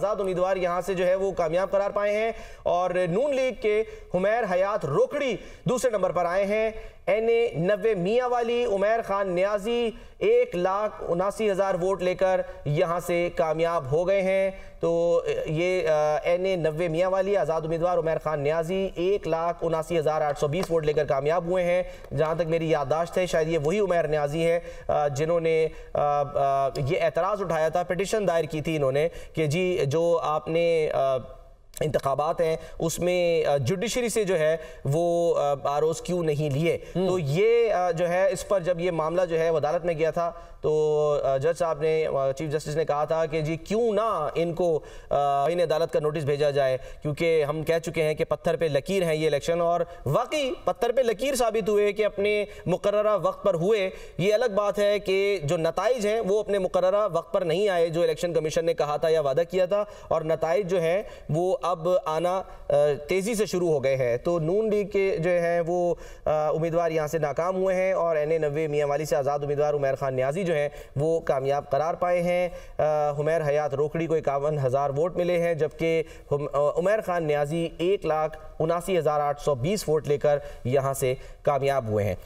आजाद उम्मीदवार यहां से जो है वो कामयाब करार पाए हैं और नून लीग के हुमैर हयात रोकड़ी दूसरे नंबर पर आए हैं एन ए नब्बे मियाँ वाली उमैर खान न्याजी एक लाख उनासी हज़ार वोट लेकर यहाँ से कामयाब हो गए हैं तो ये एन ए नबे मियाँ वाली आज़ाद उम्मीदवार उमर खान न्याजी एक लाख उनासी हज़ार आठ सौ बीस वोट लेकर कामयाब हुए हैं जहाँ तक मेरी याददाश्त है शायद ये वही उमर न्याजी है जिन्होंने ये एतराज़ उठाया था पटिशन दायर की थी इन्होंने कि जी जो आपने इंतबात हैं उसमें जुडिशरी से जो है वो आर ओज क्यों नहीं लिए हम्म। तो ये जो है इस पर जब ये मामला जो है अदालत में गया था तो जज साहब ने चीफ जस्टिस ने कहा था कि जी क्यों ना इनको इन अदालत का नोटिस भेजा जाए क्योंकि हम कह चुके हैं कि पत्थर पे लकीर हैं ये इलेक्शन और वाकई पत्थर पे लकीर साबित हुए कि अपने मुकर वक्त पर हुए ये अलग बात है कि जो नतज हैं वो अपने मुकर वक्त पर नहीं आए जो इलेक्शन कमीशन ने कहा था या वादा किया था और नतज जो हैं वो अब आना तेज़ी से शुरू हो गए हैं तो नून लीग के जो हैं वो उम्मीदवार यहाँ से नाकाम हुए हैं और एन ए नबे मियाँ वाली से आज़ाद उम्मीदवार उमैर खान न्याजी जो हैं वो कामयाब करार पाए हैं हुमैर हयात रोकड़ी को इक्यावन हज़ार वोट मिले हैं जबकि उमैर खान न्याजी एक लाख उनासी हज़ार आठ सौ बीस वोट लेकर यहाँ से कामयाब हुए हैं